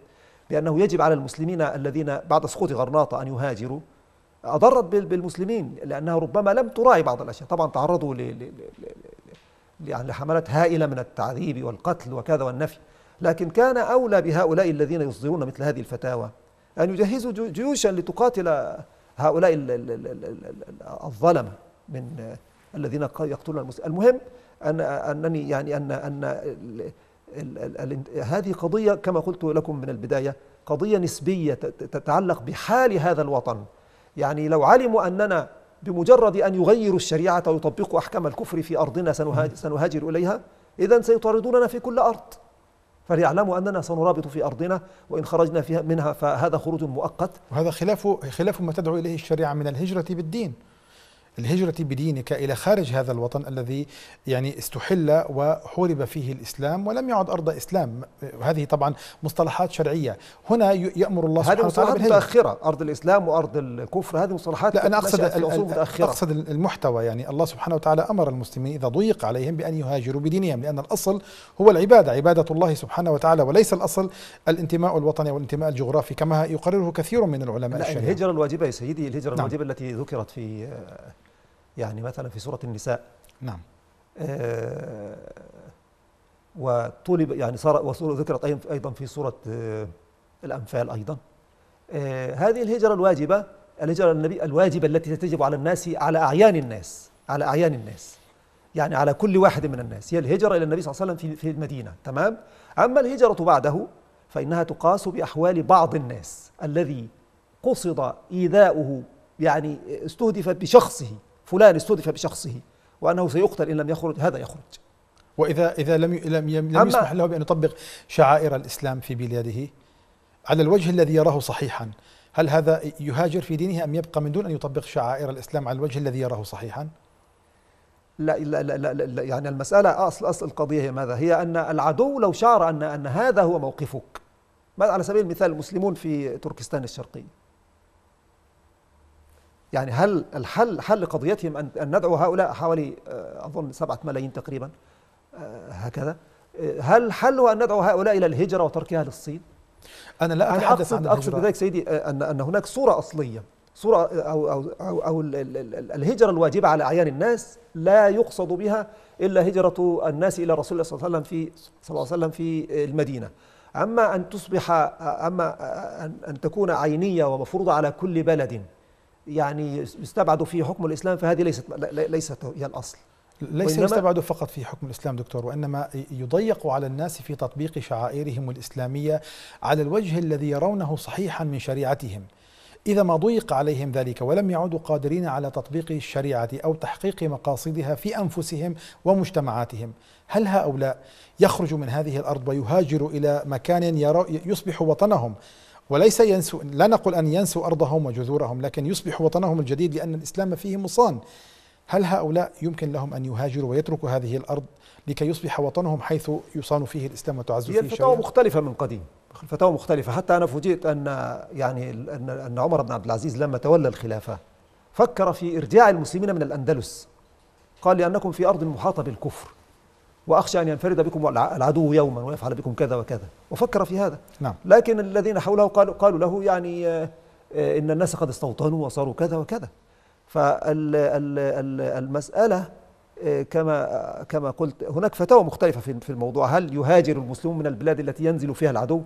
S2: بأنه يجب على المسلمين الذين بعد سقوط غرناطة أن يهاجروا أضرت بالمسلمين لأنها ربما لم تراعي بعض الأشياء طبعا تعرضوا يعني لحملات هائلة من التعذيب والقتل وكذا والنفي لكن كان أولى بهؤلاء الذين يصدرون مثل هذه الفتاوى أن يجهزوا جيوشا لتقاتل هؤلاء الظلمة من الذين يقتلون المسلمين المهم أن أنني يعني أن أن هذه قضية كما قلت لكم من البداية قضية نسبية تتعلق بحال هذا الوطن يعني لو علموا أننا بمجرد أن يغيروا الشريعة ويطبقوا أحكام الكفر في أرضنا سنهاجر إليها إذا سيطاردوننا في كل أرض فليعلموا أننا سنرابط في أرضنا وإن خرجنا فيها منها فهذا خروج مؤقت وهذا خلاف خلاف ما تدعو إليه الشريعة من الهجرة بالدين الهجرة
S1: بدينك إلى خارج هذا الوطن الذي يعني استحل وحورب فيه الإسلام ولم يعد أرض إسلام هذه طبعا مصطلحات شرعية هنا يأمر الله سبحانه وتعالى هذه مصطلحات متأخرة
S2: أرض الإسلام وأرض الكفر هذه مصطلحات لا أنا أقصد متأخرة أقصد
S1: المحتوى يعني الله سبحانه وتعالى أمر المسلمين إذا ضيق عليهم بأن يهاجروا بدينهم لأن الأصل هو العبادة عبادة الله سبحانه وتعالى وليس الأصل الانتماء الوطني والانتماء الجغرافي كما يقرره كثير من العلماء الشريعة الهجرة
S2: الواجبة يا سيدي الهجرة نعم. الواجبة التي ذكرت في آه، يعني مثلا في سورة النساء نعم آه وطلب يعني صار ذكرت أيضا في سورة آه الأنفال أيضا آه هذه الهجرة الواجبة الهجرة النبي الواجبة التي تجب على الناس على أعيان الناس على أعيان الناس يعني على كل واحد من الناس هي الهجرة إلى النبي صلى الله عليه وسلم في في المدينة تمام أما الهجرة بعده فإنها تقاس بأحوال بعض الناس الذي قصد إيذاؤه يعني استهدف بشخصه فلان استهدف بشخصه وانه سيقتل ان لم يخرج هذا يخرج واذا اذا لم لم لم
S1: يسمح له بان يطبق شعائر الاسلام في بلاده على الوجه الذي يراه صحيحا هل هذا يهاجر في دينه ام يبقى من دون ان يطبق شعائر الاسلام على الوجه الذي يراه صحيحا؟
S2: لا لا لا, لا, لا يعني المساله اصل اصل القضيه هي ماذا؟ هي ان العدو لو شعر ان ان هذا هو موقفك على سبيل المثال المسلمون في تركستان الشرقيه يعني هل الحل حل قضيتهم أن ندعو هؤلاء حوالي آه، أظن سبعة ملايين تقريبا آه، هكذا آه، هل حلها أن ندعو هؤلاء إلى الهجرة وتركها للصين؟ أنا لا أتحدث أنا أقصد, عن أقصد بذلك سيدي أن أن هناك صورة أصلية صورة أو, أو, أو, أو الهجرة الواجبة على أعيان الناس لا يقصد بها إلا هجرة الناس إلى رسول الله صلى الله عليه وسلم في صلى الله عليه وسلم في المدينة أما أن تصبح أما أن تكون عينية ومفروضة على كل بلد يعني يستبعدوا فيه حكم الإسلام فهذه ليست ليست هي الأصل ليس يستبعدوا
S1: فقط في حكم الإسلام دكتور وإنما يضيق على الناس في تطبيق شعائرهم الإسلامية على الوجه الذي يرونه صحيحا من شريعتهم إذا ما ضيق عليهم ذلك ولم يعودوا قادرين على تطبيق الشريعة أو تحقيق مقاصدها في أنفسهم ومجتمعاتهم هل هؤلاء يخرجوا من هذه الأرض ويهاجروا إلى مكان يصبح وطنهم وليس ينسوا لا نقول أن ينسوا أرضهم وجذورهم لكن يصبح وطنهم الجديد لأن الإسلام فيه مصان هل هؤلاء يمكن لهم أن يهاجروا ويتركوا هذه الأرض لكي يصبح وطنهم حيث يصان
S2: فيه الإسلام وتعز فيه الفتاوى مختلفة من قديم فتاوى مختلفة حتى أنا فوجئت أن يعني أن عمر بن عبد العزيز لما تولى الخلافة فكر في إرجاع المسلمين من الأندلس قال لأنكم في أرض محاطة بالكفر وأخشى أن ينفرد بكم العدو يوما ويفعل بكم كذا وكذا وفكر في هذا نعم. لكن الذين حوله قالوا, قالوا له يعني آه، إن الناس قد استوطنوا وصاروا كذا وكذا فالمسألة آه، كما كما قلت هناك فتاوى مختلفة في الموضوع هل يهاجر المسلمون من البلاد التي ينزل فيها العدو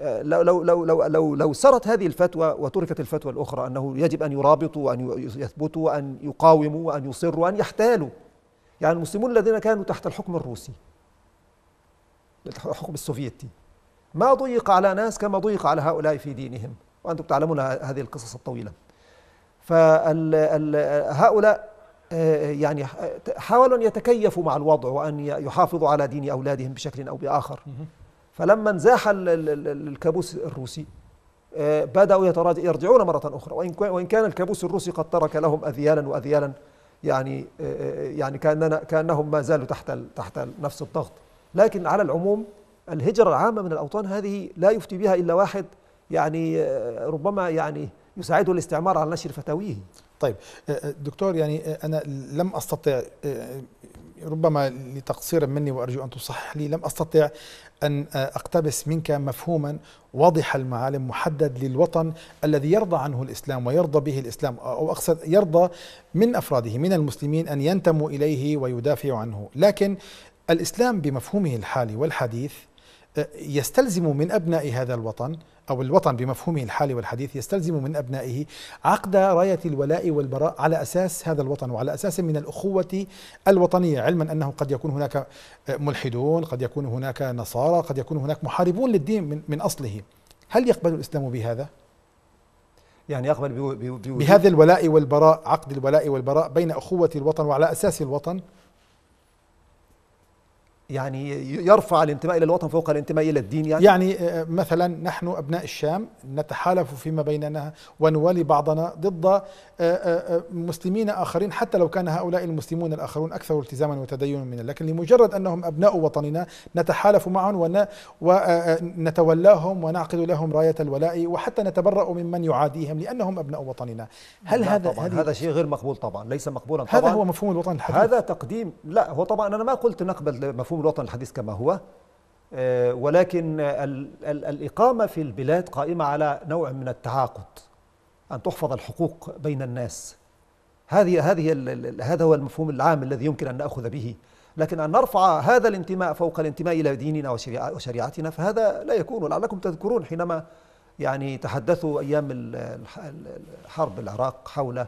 S2: آه، لو لو لو لو لو, لو سرت هذه الفتوى وتركت الفتوى الأخرى أنه يجب أن يرابطوا وأن يثبتوا وأن يقاوموا وأن يصروا وأن يحتالوا يعني المسلمون الذين كانوا تحت الحكم الروسي الحكم السوفيتي ما ضيق على ناس كما ضيق على هؤلاء في دينهم وأنتم تعلمون هذه القصص الطويلة فهؤلاء آه، يعني حاولوا أن يتكيفوا مع الوضع وأن يحافظوا على دين أولادهم بشكل أو بآخر فلما انزاح الكابوس الروسي آه، بدأوا يرجعون مرة أخرى وإن كان الكابوس الروسي قد ترك لهم أذيالا وأذيالا يعني آه، آه، آه، يعني كاننا كانهم ما زالوا تحت تحت نفس الضغط لكن على العموم الهجرة العامة من الأوطان هذه لا يفتي بها إلا واحد يعني ربما يعني يساعده الاستعمار على نشر فتاويه طيب دكتور يعني أنا
S1: لم أستطع ربما لتقصير مني وارجو ان تصحح لي لم استطع ان اقتبس منك مفهوما واضح المعالم محدد للوطن الذي يرضى عنه الاسلام ويرضى به الاسلام او اقصد يرضى من افراده من المسلمين ان ينتموا اليه ويدافعوا عنه، لكن الاسلام بمفهومه الحالي والحديث آه، يستلزم من ابناء هذا الوطن أو الوطن بمفهومه الحالي والحديث يستلزم من أبنائه عقد راية الولاء والبراء على أساس هذا الوطن وعلى أساس من الأخوة الوطنية علما أنه قد يكون هناك ملحدون قد يكون هناك نصارى قد يكون هناك محاربون للدين من, من أصله هل يقبل الإسلام بهذا؟
S2: يعني يقبل بهذا الولاء
S1: والبراء عقد الولاء والبراء بين أخوة الوطن وعلى أساس الوطن
S2: يعني يرفع الانتماء الى الوطن فوق الانتماء الى الدين يعني يعني آه، مثلا نحن ابناء الشام نتحالف
S1: فيما بيننا ونوالي بعضنا ضد آه، آه، مسلمين اخرين حتى لو كان هؤلاء المسلمون الاخرون اكثر التزاما وتدينا منا لكن لمجرد انهم ابناء وطننا نتحالف معهم ونتولاهم ونعقد لهم رايه الولاء وحتى نتبرأ
S2: ممن يعاديهم لانهم ابناء وطننا هل هذا طبعاً هذا شيء غير مقبول طبعا ليس مقبولا طبعا هذا هو مفهوم الوطن الحديث هذا تقديم لا هو طبعا انا ما قلت نقبل مفهوم مفهوم الوطن الحديث كما هو آه، ولكن الإقامة في البلاد قائمة على نوع من التعاقد أن تحفظ الحقوق بين الناس هذه هذه هذا هو المفهوم العام الذي يمكن أن نأخذ به لكن أن نرفع هذا الانتماء فوق الانتماء إلى ديننا وشريعتنا فهذا لا يكون لعلكم تذكرون حينما يعني تحدثوا أيام الحرب العراق حول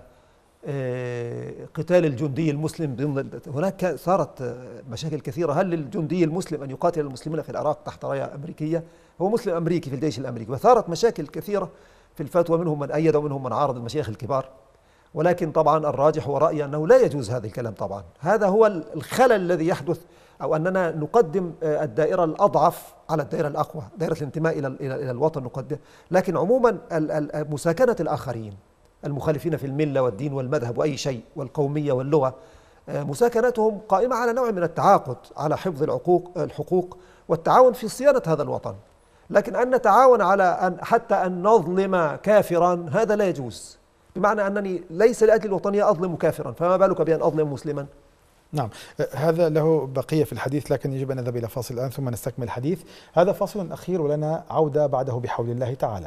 S2: آه، قتال الجندي المسلم ضمن هناك صارت آه، مشاكل كثيره هل للجندي المسلم ان يقاتل المسلمين في العراق تحت رايه امريكيه؟ هو مسلم امريكي في الجيش الامريكي وثارت مشاكل كثيره في الفتوى منهم من ايد ومنهم من عارض المشايخ الكبار ولكن طبعا الراجح هو رايي انه لا يجوز هذا الكلام طبعا هذا هو الخلل الذي يحدث او اننا نقدم آه، الدائره الاضعف على الدائره الاقوى دائره الانتماء الى الى الوطن نقدم لكن عموما مساكنه الاخرين المخالفين في الملة والدين والمذهب وأي شيء والقومية واللغة آه، مساكناتهم قائمة على نوع من التعاقد على حفظ العقوق الحقوق والتعاون في صيانة هذا الوطن لكن أن نتعاون على أن حتى أن نظلم كافرا هذا لا يجوز بمعنى أنني ليس لأجل الوطنية أظلم كافرا فما بالك بأن أظلم مسلما
S1: نعم آه، هذا له بقية في الحديث لكن يجب أن نذهب إلى فاصل الآن ثم نستكمل الحديث هذا فاصل أخير ولنا عودة بعده بحول الله تعالى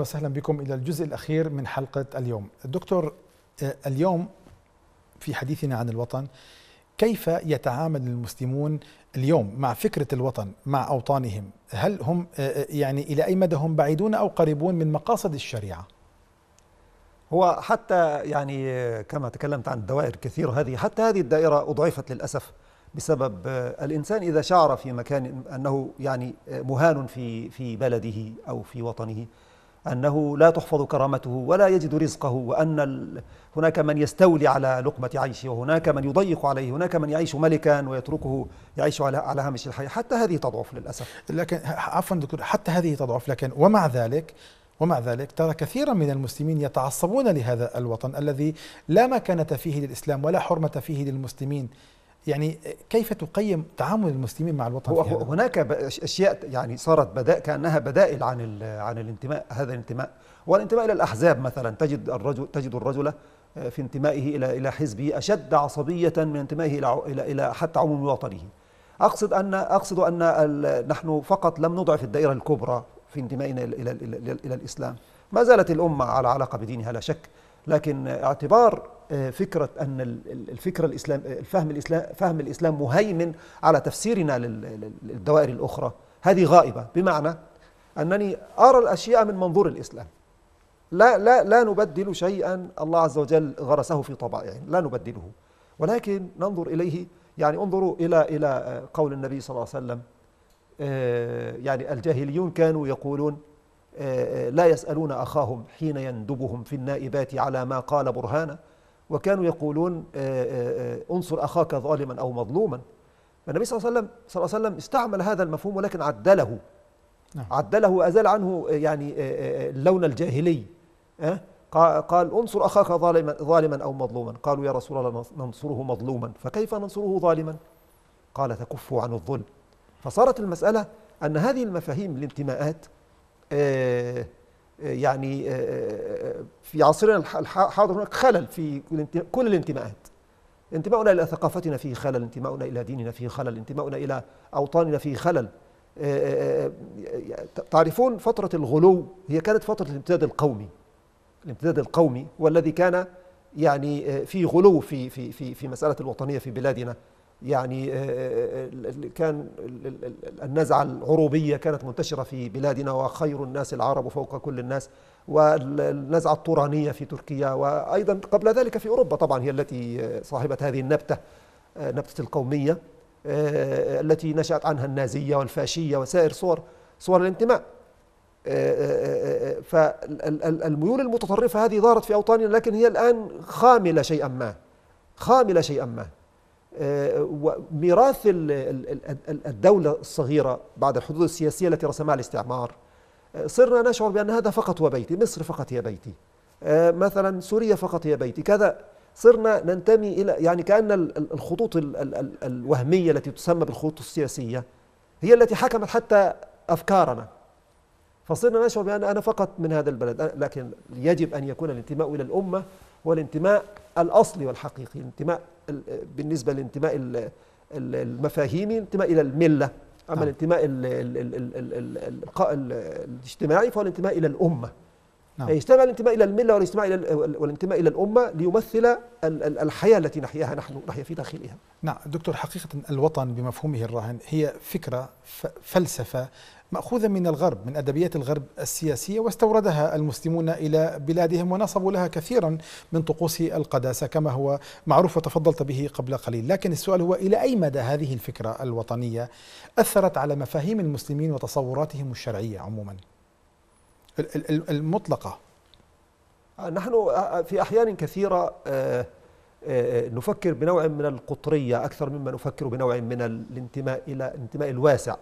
S1: اهلا وسهلا بكم الى الجزء الاخير من حلقه اليوم. الدكتور آه، اليوم في حديثنا عن الوطن كيف يتعامل المسلمون اليوم مع فكره الوطن مع اوطانهم؟ هل هم آه، آه، يعني الى اي مدى هم بعيدون او قريبون من مقاصد الشريعه؟
S2: هو حتى يعني كما تكلمت عن الدوائر كثيره هذه حتى هذه الدائره اضعفت للاسف بسبب الانسان اذا شعر في مكان انه يعني مهان في في بلده او في وطنه أنه لا تحفظ كرامته ولا يجد رزقه وأن هناك من يستولي على لقمة عيشه وهناك من يضيق عليه هناك من يعيش ملكا ويتركه يعيش على على هامش الحياة حتى هذه تضعف للأسف لكن عفوا دكتور حتى هذه تضعف لكن ومع ذلك
S1: ومع ذلك ترى كثيرا من المسلمين يتعصبون لهذا الوطن الذي لا مكانة فيه للإسلام ولا حرمة فيه للمسلمين يعني كيف تقيم تعامل المسلمين
S2: مع الوطن هو هناك اشياء يعني صارت بدا كانها بدائل عن عن الانتماء هذا الانتماء والانتماء الى الاحزاب مثلا تجد الرجل تجد الرجل آه، في انتمائه الى الى حزبه اشد عصبيه من انتمائه الى الى, إلى حتى عموم وطنه اقصد ان اقصد ان نحن فقط لم نضعف الدائره الكبرى في انتمائنا الى الى, إلى, إلى الاسلام ما زالت الامه على علاقه بدينها لا شك لكن اعتبار فكرة أن الفكرة الإسلام الفهم الإسلام فهم الإسلام مهيمن على تفسيرنا للدوائر الأخرى هذه غائبة بمعنى أنني أرى الأشياء من منظور الإسلام لا لا لا نبدل شيئا الله عز وجل غرسه في طبائعه لا نبدله ولكن ننظر إليه يعني انظروا إلى إلى آه، قول النبي صلى الله عليه وسلم آه، يعني الجاهليون كانوا يقولون آه، لا يسألون أخاهم حين يندبهم في النائبات على ما قال برهانا وكانوا يقولون آه، آه، آه، انصر أخاك ظالما أو مظلوما فالنبي صلى الله عليه وسلم, صلى الله عليه وسلم استعمل هذا المفهوم ولكن عدله نعم. عدله وأزال عنه يعني اللون الجاهلي قال انصر أخاك ظالما, ظالما أو مظلوما قالوا يا رسول الله ننصره مظلوما فكيف ننصره ظالما قال تكفوا عن الظلم فصارت المسألة أن هذه المفاهيم الانتماءات يعني آه، آه، آه، في عصرنا الحاضر هناك خلل في كل الانتماءات انتماؤنا إلى ثقافتنا فيه خلل انتماؤنا إلى ديننا فيه خلل انتماؤنا إلى أوطاننا فيه خلل تعرفون فترة الغلو هي كانت فترة الامتداد القومي الامتداد القومي والذي كان يعني في غلو في في في في مسألة الوطنية في بلادنا يعني آه، آه، آه، كان النزعة العروبية كانت منتشرة في بلادنا وخير الناس العرب فوق كل الناس والنزعة الطورانية في تركيا وأيضا قبل ذلك في أوروبا طبعا هي التي صاحبة هذه النبتة نبتة القومية التي نشأت عنها النازية والفاشية وسائر صور صور الانتماء فالميول المتطرفة هذه ظهرت في أوطاننا لكن هي الآن خاملة شيئا ما خاملة شيئا ما وميراث الدولة الصغيرة بعد الحدود السياسية التي رسمها الاستعمار صرنا نشعر بأن هذا فقط هو بيتي مصر فقط هي بيتي آه، مثلا سوريا فقط هي بيتي كذا صرنا ننتمي إلى يعني كأن الخطوط الوهمية التي تسمى بالخطوط السياسية هي التي حكمت حتى أفكارنا فصرنا نشعر بأن أنا فقط من هذا البلد لكن يجب أن يكون الانتماء إلى الأمة والانتماء الاصلي والحقيقي الانتماء بالنسبه للانتماء المفاهيمي الانتماء الى المله اما نعم. الانتماء الاجتماعي فهو الانتماء الى الامه نعم. يعني يجتمع الانتماء الى المله والاجتماع الى والانتماء الى الامه ليمثل الحياه التي نحياها نحن نحيا في داخلها.
S1: نعم دكتور حقيقه الوطن بمفهومه الراهن هي فكره فلسفه مأخوذة من الغرب من أدبيات الغرب السياسية واستوردها المسلمون إلى بلادهم ونصبوا لها كثيرا من طقوس القداسة كما هو معروف وتفضلت به قبل قليل لكن السؤال هو إلى أي مدى هذه الفكرة الوطنية أثرت على مفاهيم المسلمين وتصوراتهم الشرعية عموما المطلقة
S2: آه، نحن آه، آه، في أحيان كثيرة نفكر بنوع من القطرية أكثر مما نفكر بنوع من الانتماء إلى انتماء الواسع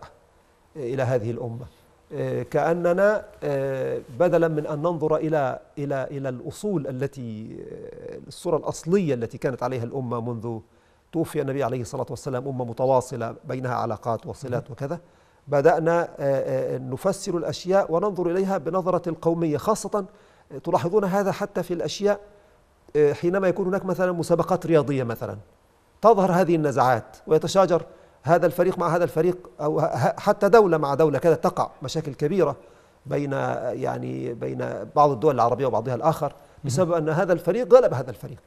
S2: إلى هذه الأمة آه، كأننا آه، بدلا من أن ننظر إلى إلى إلى الأصول التي آه، الصورة الأصلية التي كانت عليها الأمة منذ توفي النبي عليه الصلاة والسلام أمة متواصلة بينها علاقات وصلات وكذا بدأنا نفسر الأشياء وننظر إليها بنظرة القومية خاصة تلاحظون هذا حتى في الأشياء حينما يكون هناك مثلا مسابقات رياضية مثلا تظهر هذه النزعات ويتشاجر هذا الفريق مع هذا الفريق أو حتى دولة مع دولة كذا تقع مشاكل كبيرة بين يعني بين بعض الدول العربية وبعضها الآخر بسبب أن هذا الفريق غلب هذا الفريق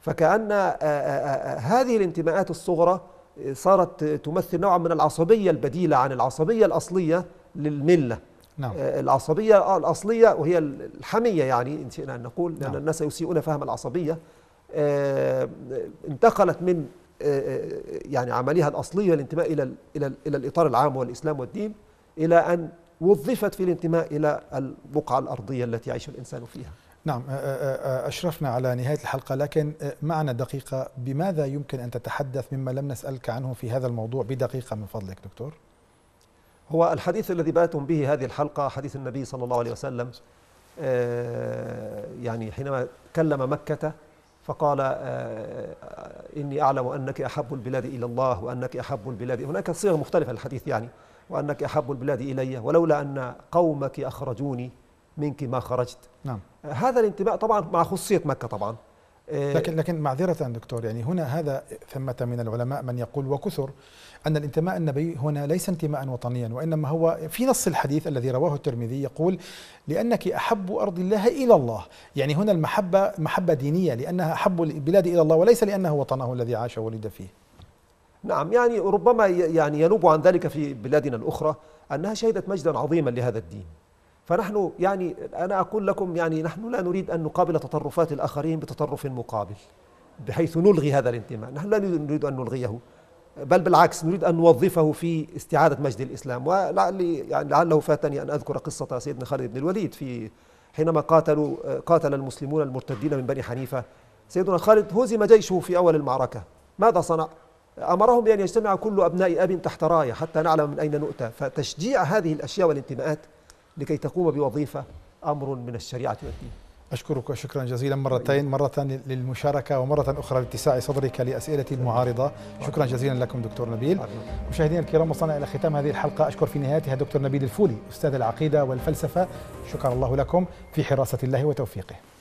S2: فكأن هذه الانتماءات الصغرى صارت تمثل نوعا من العصبية البديلة عن العصبية الأصلية للملة نعم. العصبية آه، الأصلية وهي الحمية يعني إن شئنا أن نقول لأن نعم. الناس يسيئون فهم العصبية انتقلت من آه، آه، يعني عملها الأصلية الانتماء إلى إلى إلى الإطار العام والإسلام والدين إلى أن وظفت في الانتماء إلى البقعة الأرضية التي يعيش الإنسان فيها
S1: نعم آه، أشرفنا على نهاية الحلقة لكن معنا دقيقة بماذا يمكن أن تتحدث مما لم نسألك عنه في هذا الموضوع بدقيقة
S2: من فضلك دكتور هو الحديث الذي باتم به هذه الحلقة حديث النبي صلى الله عليه وسلم يعني حينما كلم مكة فقال آه، آه، إني أعلم أنك أحب البلاد إلى الله وأنك أحب البلاد هناك صيغة مختلفة للحديث يعني وأنك أحب البلاد إلي ولولا أن قومك أخرجوني منك ما خرجت نعم آه، هذا الانتماء طبعا مع خصية مكة طبعا لكن
S1: لكن معذرة دكتور يعني هنا هذا ثمة من العلماء من يقول وكثر أن الانتماء النبي هنا ليس انتماء وطنيا وإنما هو في نص الحديث الذي رواه الترمذي يقول لأنك أحب أرض الله إلى الله يعني هنا المحبة محبة دينية لأنها أحب البلاد إلى الله وليس لأنه وطنه الذي عاش وولد فيه
S2: نعم يعني ربما يعني ينوب عن ذلك في بلادنا الأخرى أنها شهدت مجدا عظيما لهذا الدين فنحن يعني أنا أقول لكم يعني نحن لا نريد أن نقابل تطرفات الآخرين بتطرف مقابل بحيث نلغي هذا الانتماء نحن لا نريد أن نلغيه بل بالعكس نريد أن نوظفه في استعادة مجد الإسلام ولعلي يعني لعله فاتني أن أذكر قصة سيدنا خالد بن الوليد في حينما قاتلوا قاتل المسلمون المرتدين من بني حنيفة سيدنا خالد هزم جيشه في أول المعركة ماذا صنع؟ أمرهم بأن يجتمع كل أبناء أب تحت راية حتى نعلم من أين نؤتى فتشجيع هذه الأشياء والانتماءات لكي تقوم بوظيفة أمر من الشريعة والدين أشكرك شكرا جزيلا مرتين مرة للمشاركة
S1: ومرة أخرى لاتساع صدرك لأسئلة المعارضة شكرا جزيلا لكم دكتور نبيل مشاهدينا الكرام وصلنا إلى ختام هذه الحلقة أشكر في نهايتها دكتور نبيل الفولي أستاذ العقيدة والفلسفة شكرا الله لكم في حراسة الله وتوفيقه